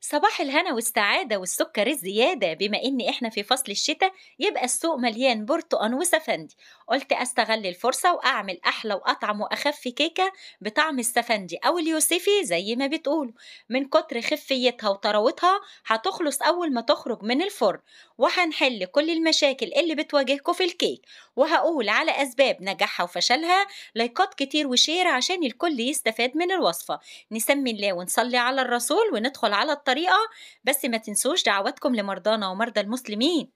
صباح الهنا والسعادة والسكر الزيادة بما إن إحنا في فصل الشتاء يبقى السوق مليان برتقان وسفندي قلت أستغل الفرصة وأعمل أحلى وأطعم وأخف كيكة بطعم السفندي أو اليوسفي زي ما بتقولوا من كتر خفيتها وطراوتها هتخلص أول ما تخرج من الفرن وهنحل كل المشاكل اللي بتواجهكم في الكيك وهقول على أسباب نجاحها وفشلها لايكات كتير وشير عشان الكل يستفاد من الوصفة نسمي الله ونصلي على الرسول وندخل على الطريق الطريقة بس ما تنسوش دعواتكم لمرضانا ومرضى المسلمين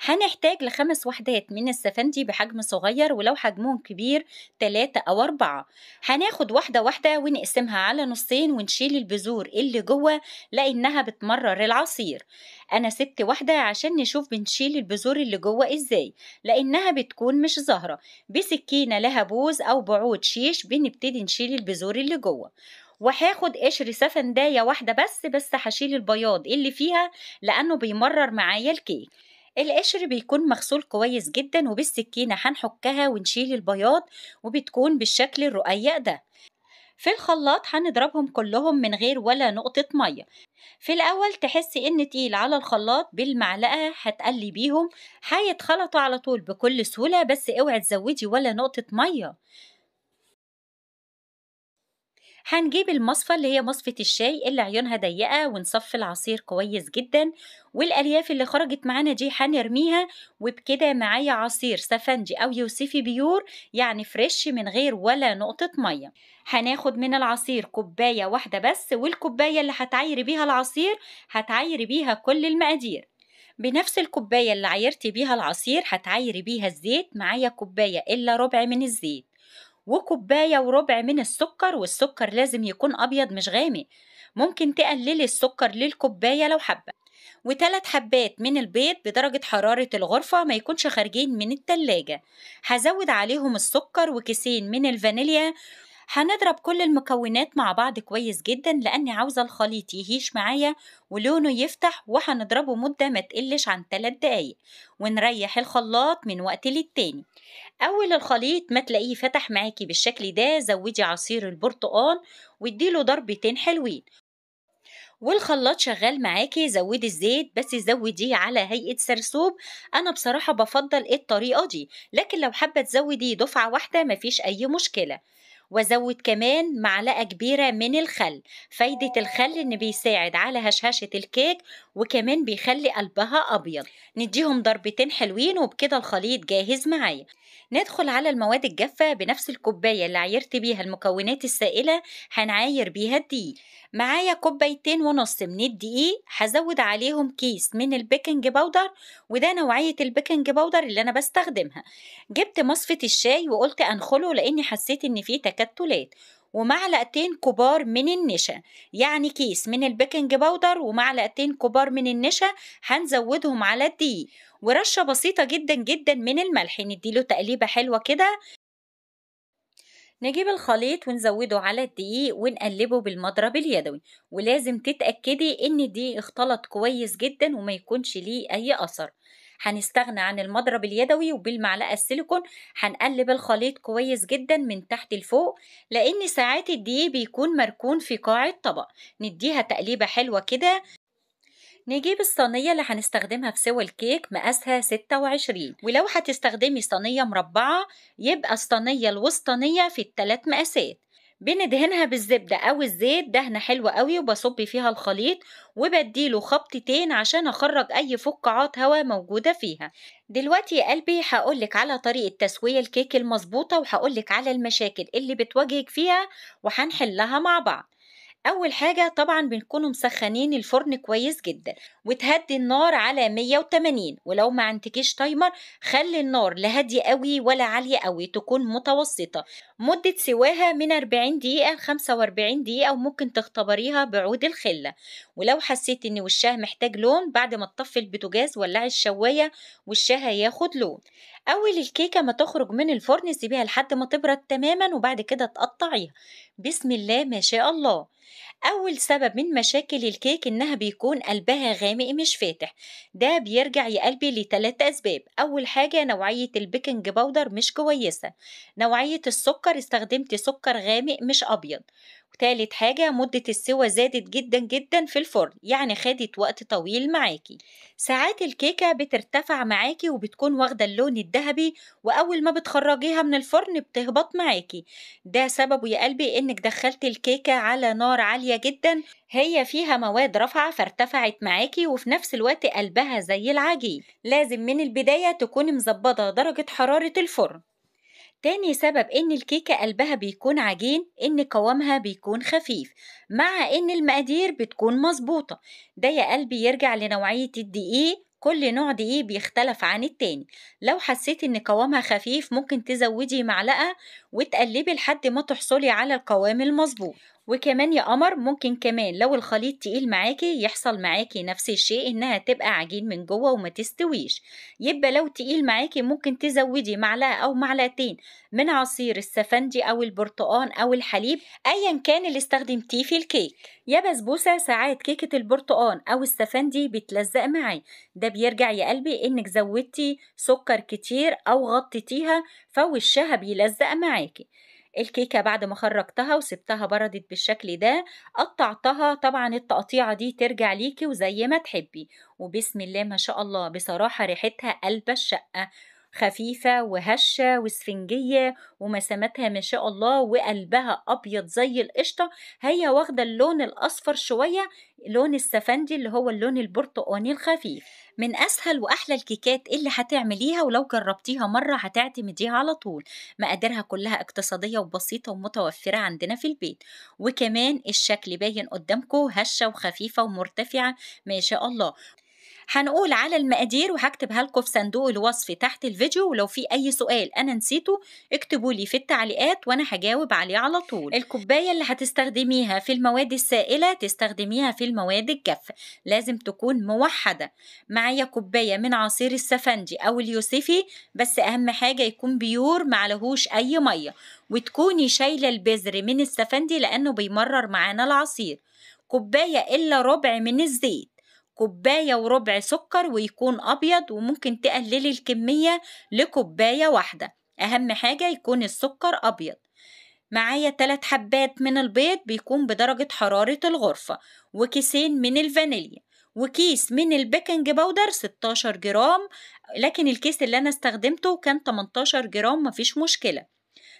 هنحتاج لخمس وحدات من السفندي بحجم صغير ولو حجمهم كبير تلاتة أو أربعة هناخد واحدة واحدة ونقسمها على نصين ونشيل البذور اللي جوه لأنها بتمرر العصير أنا سبت واحدة عشان نشوف بنشيل البذور اللي جوه إزاي لأنها بتكون مش ظاهرة بسكينة لها بوز أو بعود شيش بنبتدي نشيل البذور اللي جوه وهاخد قشر سفندايه واحده بس بس هشيل البياض إيه اللي فيها لانه بيمرر معايا الكيك القشر بيكون مغسول كويس جدا وبالسكينه هنحكها ونشيل البياض وبتكون بالشكل الرقيق ده في الخلاط هنضربهم كلهم من غير ولا نقطة مية في الأول تحسي إن تقيل على الخلاط بالمعلقة هتقلي بيهم هيتخلطوا على طول بكل سهولة بس اوعي تزودي ولا نقطة مية هنجيب المصفى اللي هي مصفة الشاي اللي عيونها ضيقة ونصفي العصير كويس جدا والألياف اللي خرجت معانا دي هنرميها وبكده معايا عصير سفنجي أو يوسفي بيور يعني فريش من غير ولا نقطة مية هناخد من العصير كوباية واحدة بس والكوباية اللي هتعيري بيها العصير هتعيري بيها كل المقادير بنفس الكوباية اللي عيرتي بيها العصير هتعيري بيها الزيت معايا كوباية إلا ربع من الزيت وكوباية وربع من السكر والسكر لازم يكون أبيض مش غامق ممكن تقللي السكر للكوباية لو حابة وثلاث حبات من البيض بدرجة حرارة الغرفة ما يكونش خارجين من التلاجة هزود عليهم السكر وكيسين من الفانيليا هنضرب كل المكونات مع بعض كويس جدا لأني عاوزة الخليط يهيش معايا ولونه يفتح وهنضربه مدة ما تقلش عن 3 دقايق ونريح الخلاط من وقت للتاني أول الخليط ما تلاقيه فتح معاكي بالشكل ده زودي عصير البرتقال واديله ضربتين حلوين والخلاط شغال معاكي زودي الزيت بس زوديه على هيئه سرسوب انا بصراحه بفضل الطريقه دي لكن لو حابه تزودي دفعه واحده مفيش اي مشكله وازود كمان معلقه كبيره من الخل فايده الخل ان بيساعد على هشهشه الكيك وكمان بيخلي قلبها ابيض نديهم ضربتين حلوين وبكده الخليط جاهز معايا ندخل على المواد الجافة بنفس الكوباية اللي عايرت بيها المكونات السائلة هنعاير بيها الدقيق معايا كوبايتين ونص من الدقيق هزود عليهم كيس من البيكنج باودر وده نوعية البيكنج باودر اللي أنا بستخدمها جبت مصفة الشاي وقلت أنخله لأني حسيت إن فيه تكتل تكتلات ومعلقتين كبار من النشا يعني كيس من البيكنج باودر ومعلقتين كبار من النشا هنزودهم على الدقيق ورشة بسيطة جدا جدا من الملح نديله تقليبة حلوة كده نجيب الخليط ونزوده على الدقيق ونقلبه بالمضرب اليدوي ولازم تتأكدي ان الدقيق اختلط كويس جدا وما يكونش ليه اي اثر هنستغنى عن المضرب اليدوي وبالمعلقة السيليكون هنقلب الخليط كويس جدا من تحت لفوق لأن ساعات الدقيق بيكون مركون في قاع الطبق نديها تقليبة حلوة كده نجيب الصينية اللي هنستخدمها في سوى الكيك مقاسها 26 ولو هتستخدمي صينية مربعة يبقى الصينية الوسطانية في التلات مقاسات بندهنها بالزبدة أو الزيت دهنة حلوة قوي وبصب فيها الخليط وبديله خبطتين عشان أخرج أي فقاعات هواء موجودة فيها دلوقتي يا قلبي هقولك على طريقة تسوية الكيك المظبوطة وهقولك على المشاكل اللي بتواجهك فيها وهنحلها مع بعض اول حاجه طبعا بنكونوا مسخنين الفرن كويس جدا وتهدي النار على 180 ولو ما عندكيش تايمر خلي النار لا هاديه قوي ولا عاليه قوي تكون متوسطه مده سواها من 40 دقيقه ل 45 دقيقه وممكن تختبريها بعود الخله ولو حسيت ان وشها محتاج لون بعد ما تطفي البوتاجاز ولعي الشوايه وشها ياخد لون أول الكيكة ما تخرج من الفرن سيبيها لحد ما تبرد تماما وبعد كده تقطعيها بسم الله ما شاء الله أول سبب من مشاكل الكيك إنها بيكون قلبها غامق مش فاتح ده بيرجع يا قلبي لتلات أسباب أول حاجة نوعية البيكنج باودر مش كويسة نوعية السكر استخدمت سكر غامق مش أبيض تالت حاجة مدة السوى زادت جدا جدا في الفرن يعني خدت وقت طويل معاكي ساعات الكيكة بترتفع معاكي وبتكون واخدة اللون الذهبي وأول ما بتخرجيها من الفرن بتهبط معاكي ده سببه يا قلبي إنك دخلت الكيكة على نار عالية جدا هي فيها مواد رفعة فارتفعت معاكي وفي نفس الوقت قلبها زي العجين لازم من البداية تكوني مظبطة درجة حرارة الفرن تاني سبب إن الكيكة قلبها بيكون عجين إن قوامها بيكون خفيف مع إن المقادير بتكون مظبوطة ده يا قلبي يرجع لنوعية الدقيق كل نوع دقيق بيختلف عن التاني لو حسيت ان قوامها خفيف ممكن تزودي معلقة وتقلبي لحد ما تحصلي على القوام المظبوط وكمان يا قمر ممكن كمان لو الخليط تقيل معاكي يحصل معاكي نفس الشيء انها تبقى عجين من جوه وما تستويش يبقى لو تقيل معاكي ممكن تزودي معلقه او معلقتين من عصير السفندي او البرتقان او الحليب ايا كان اللي استخدمتيه في الكيك يا بسبوسه ساعات كيكه البرتقان او السفندي بتلزق معي ده بيرجع يا قلبي انك زودتي سكر كتير او غطيتيها فوشها بيلزق معاكي الكيكة بعد ما خرجتها وسبتها بردت بالشكل ده قطعتها طبعا التقطيعة دي ترجع ليكي وزي ما تحبي وبسم الله ما شاء الله بصراحة ريحتها قلب الشقة خفيفة وهشة واسفنجية ومسامتها ما شاء الله وقلبها أبيض زي القشطة هي واخدة اللون الأصفر شوية لون السفندي اللي هو اللون البرتقاني الخفيف من اسهل واحلى الكيكات اللي هتعمليها ولو جربتيها مره هتعتمديها على طول مقاديرها كلها اقتصاديه وبسيطه ومتوفره عندنا في البيت وكمان الشكل باين قدامكم هشه وخفيفه ومرتفعه ما شاء الله هنقول على المقادير وهكتب لكم في صندوق الوصف تحت الفيديو ولو في أي سؤال أنا نسيته اكتبوا لي في التعليقات وأنا هجاوب عليه على طول الكوباية اللي هتستخدميها في المواد السائلة تستخدميها في المواد الجافة لازم تكون موحدة معايا كوباية من عصير السفندي أو اليوسفي بس أهم حاجة يكون بيور معلهوش أي مية وتكوني شايلة البذر من السفندي لأنه بيمرر معانا العصير كوباية إلا ربع من الزيت كوباية وربع سكر ويكون أبيض وممكن تقللي الكمية لكوباية واحدة أهم حاجة يكون السكر أبيض معايا تلات حبات من البيض بيكون بدرجة حرارة الغرفة وكيسين من الفانيليا وكيس من البيكنج باودر 16 جرام لكن الكيس اللي أنا استخدمته كان 18 جرام مفيش مشكلة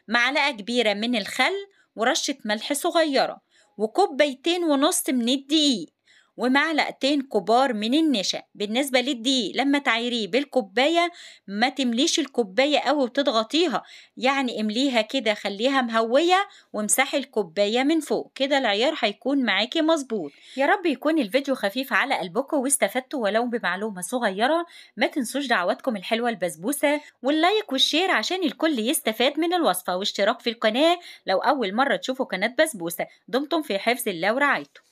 معلقة كبيرة من الخل ورشة ملح صغيرة وكوبايتين ونص من الدقيق ومعلقتين كبار من النشا بالنسبة للدقيق لما تعيريه بالكوباية ما تمليش الكوباية قوي وتضغطيها يعني امليها كده خليها مهوية وامسحي الكوباية من فوق كده العيار هيكون معاكي مظبوط يا رب يكون الفيديو خفيف على قلبكم واستفدتوا ولو بمعلومة صغيرة ما تنسوش دعواتكم الحلوة البسبوسة واللايك والشير عشان الكل يستفاد من الوصفة واشتراك في القناة لو أول مرة تشوفوا قناة بسبوسة دمتم في حفظ الله ورعايته